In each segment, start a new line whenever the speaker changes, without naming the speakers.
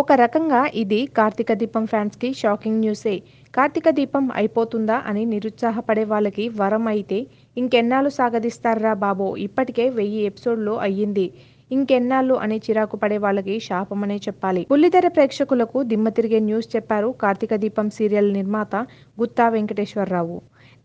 ఒక రకంగా ఇది కార్తీక దీపం ఫ్యాన్స్కి షాకింగ్ న్యూసే కార్తీక దీపం అయిపోతుందా అని నిరుత్సాహపడే వాళ్ళకి వరం అయితే ఇంకెన్నాళ్ళు సాగదిస్తారా బాబో ఇప్పటికే వెయ్యి ఎపిసోడ్లు అయ్యింది ఇంకెన్నాళ్ళు అనే చిరాకు పడే వాళ్ళకి శాపమనే చెప్పాలి బుల్లితెర ప్రేక్షకులకు దిమ్మ తిరిగే న్యూస్ చెప్పారు కార్తీక దీపం సీరియల్ నిర్మాత గుత్తా వెంకటేశ్వరరావు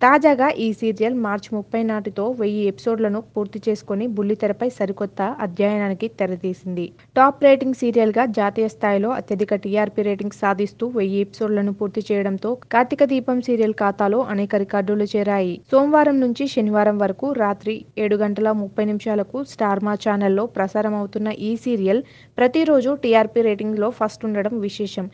తాజాగా ఈ సీరియల్ మార్చ్ ముప్పై నాటితో వెయ్యి ఎపిసోడ్లను పూర్తి చేసుకుని బుల్లితెరపై సరికొత్త అధ్యయనానికి తెరతీసింది టాప్ రేటింగ్ సీరియల్గా జాతీయ స్థాయిలో అత్యధిక టీఆర్పీ రేటింగ్ సాధిస్తూ వెయ్యి ఎపిసోడ్లను పూర్తి చేయడంతో కార్తీక దీపం సీరియల్ ఖాతాలో అనేక రికార్డులు చేరాయి సోమవారం నుంచి శనివారం వరకు రాత్రి ఏడు గంటల ముప్పై నిమిషాలకు స్టార్మా ఛానల్లో ప్రసారం అవుతున్న ఈ సీరియల్ ప్రతిరోజు టీఆర్పీ రేటింగ్లో ఫస్ట్ ఉండడం విశేషం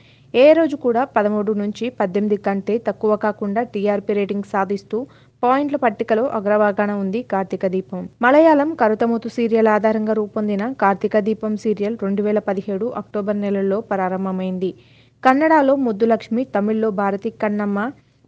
ఏ రోజు కూడా పదమూడు నుంచి పద్దెనిమిది కంటే తక్కువ కాకుండా టీఆర్పీ రేటింగ్ సాధిస్తూ పాయింట్ల పట్టికలో అగ్రభాగాన ఉంది కార్తీక దీపం మలయాళం కరుతమూతు సీరియల్ ఆధారంగా రూపొందిన కార్తీక దీపం సీరియల్ రెండు వేల పదిహేడు అక్టోబర్ నెలలో ప్రారంభమైంది కన్నడలో ముద్దులక్ష్మి తమిళ్లో భారతి కన్నమ్మ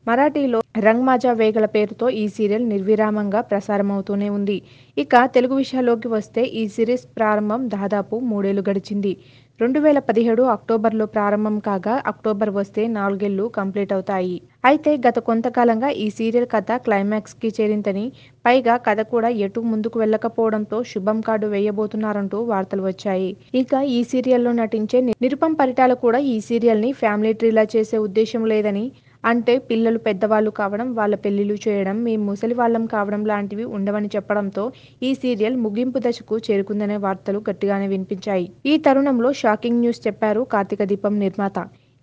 మరాఠీలో రంగ్మాజా వేగల పేరుతో ఈ సీరియల్ నిర్విరామంగా ప్రసారమవుతూనే ఉంది ఇక తెలుగు విషయాల్లోకి వస్తే ఈ సిరీస్ ప్రారంభం దాదాపు మూడేళ్లు గడిచింది రెండు వేల పదిహేడు అక్టోబర్లో ప్రారంభం కాగా అక్టోబర్ వస్తే నాలుగేళ్లు కంప్లీట్ అవుతాయి అయితే గత కొంతకాలంగా ఈ సీరియల్ కథ క్లైమాక్స్కి చేరిందని పైగా కథ కూడా ఎటు ముందుకు వెళ్ళకపోవడంతో శుభం కార్డు వేయబోతున్నారంటూ వార్తలు వచ్చాయి ఇక ఈ సీరియల్లో నటించే నిరుపం పరిటాలు కూడా ఈ సీరియల్ని ఫ్యామిలీ ట్రీలా చేసే ఉద్దేశం లేదని అంటే పిల్లలు పెద్దవాళ్ళు కావడం వాళ్ళ పెళ్ళిళ్ళు చేయడం మేము ముసలి వాళ్ళం కావడం లాంటివి ఉండవని చెప్పడంతో ఈ సీరియల్ ముగింపు దశకు చేరుకుందనే వార్తలు గట్టిగానే వినిపించాయి ఈ తరుణంలో షాకింగ్ న్యూస్ చెప్పారు కార్తీక దీపం నిర్మాత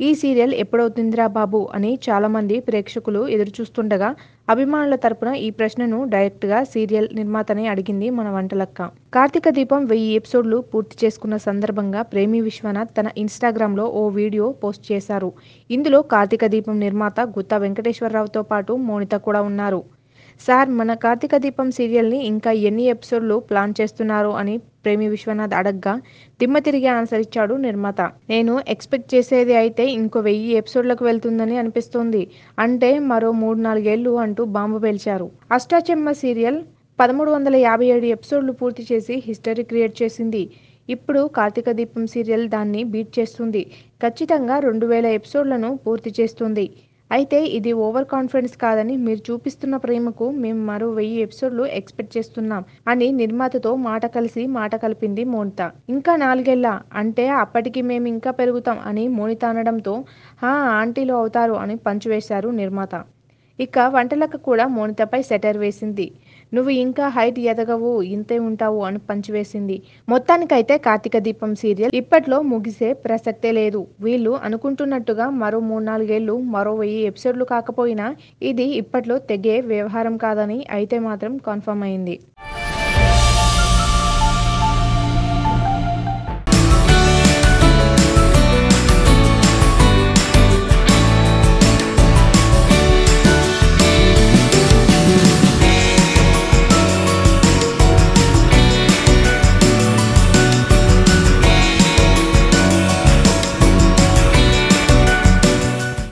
ఈ సీరియల్ ఎప్పుడవుతుందిరా బాబు అని చాలామంది ప్రేక్షకులు ఎదురుచూస్తుండగా అభిమానుల తరపున ఈ ప్రశ్నను డైరెక్ట్గా సీరియల్ నిర్మాతనే అడిగింది మన వంటలక్క కార్తీక దీపం వెయ్యి ఎపిసోడ్లు పూర్తి చేసుకున్న సందర్భంగా ప్రేమి విశ్వనాథ్ తన ఇన్స్టాగ్రామ్లో ఓ వీడియో పోస్ట్ చేశారు ఇందులో కార్తీక దీపం నిర్మాత గుత్తా వెంకటేశ్వరరావుతో పాటు మోనిత కూడా ఉన్నారు సార్ మన కార్తీక దీపం సీరియల్ని ఇంకా ఎన్ని ఎపిసోడ్లు ప్లాన్ చేస్తున్నారు అని ప్రేమి విశ్వనాథ్ అడగ్గా దిమ్మ తిరిగి ఆన్సర్ ఇచ్చాడు నిర్మాత నేను ఎక్స్పెక్ట్ చేసేది అయితే ఇంకో వెయ్యి ఎపిసోడ్లకు వెళ్తుందని అనిపిస్తుంది అంటే మరో మూడు నాలుగేళ్లు అంటూ బాంబు పేల్చారు అష్టాచెమ్మ సీరియల్ పదమూడు వందల యాభై ఏడు ఎపిసోడ్లు పూర్తి చేసి హిస్టరీ క్రియేట్ చేసింది ఇప్పుడు కార్తీక దీపం సీరియల్ దాన్ని బీట్ చేస్తుంది ఖచ్చితంగా రెండు వేల ఎపిసోడ్లను పూర్తి చేస్తుంది అయితే ఇది ఓవర్ కాన్ఫిడెన్స్ కాదని మీరు చూపిస్తున్న ప్రేమకు మేము మరో వెయ్యి ఎపిసోడ్లు ఎక్స్పెక్ట్ చేస్తున్నాం అని నిర్మాతతో మాట కలిసి మాట కలిపింది మోనిత ఇంకా నాలుగేళ్ల అంటే అప్పటికి మేము ఇంకా పెరుగుతాం అని మోనిత అనడంతో హా ఆంటీలు అవుతారు అని పంచివేశారు నిర్మాత ఇక వంటలకు కూడా మోనితపై సెటర్ వేసింది నువ్వు ఇంకా హైట్ ఎదగవు ఇంతే ఉంటావు అని పంచివేసింది మొత్తానికైతే కార్తీక దీపం సీరియల్ ఇప్పట్లో ముగిసే ప్రసక్తే లేదు వీళ్ళు అనుకుంటున్నట్టుగా మరో మూడు నాలుగేళ్లు మరో వెయ్యి ఎపిసోడ్లు కాకపోయినా ఇది ఇప్పట్లో తెగే వ్యవహారం కాదని అయితే మాత్రం కన్ఫర్మ్ అయింది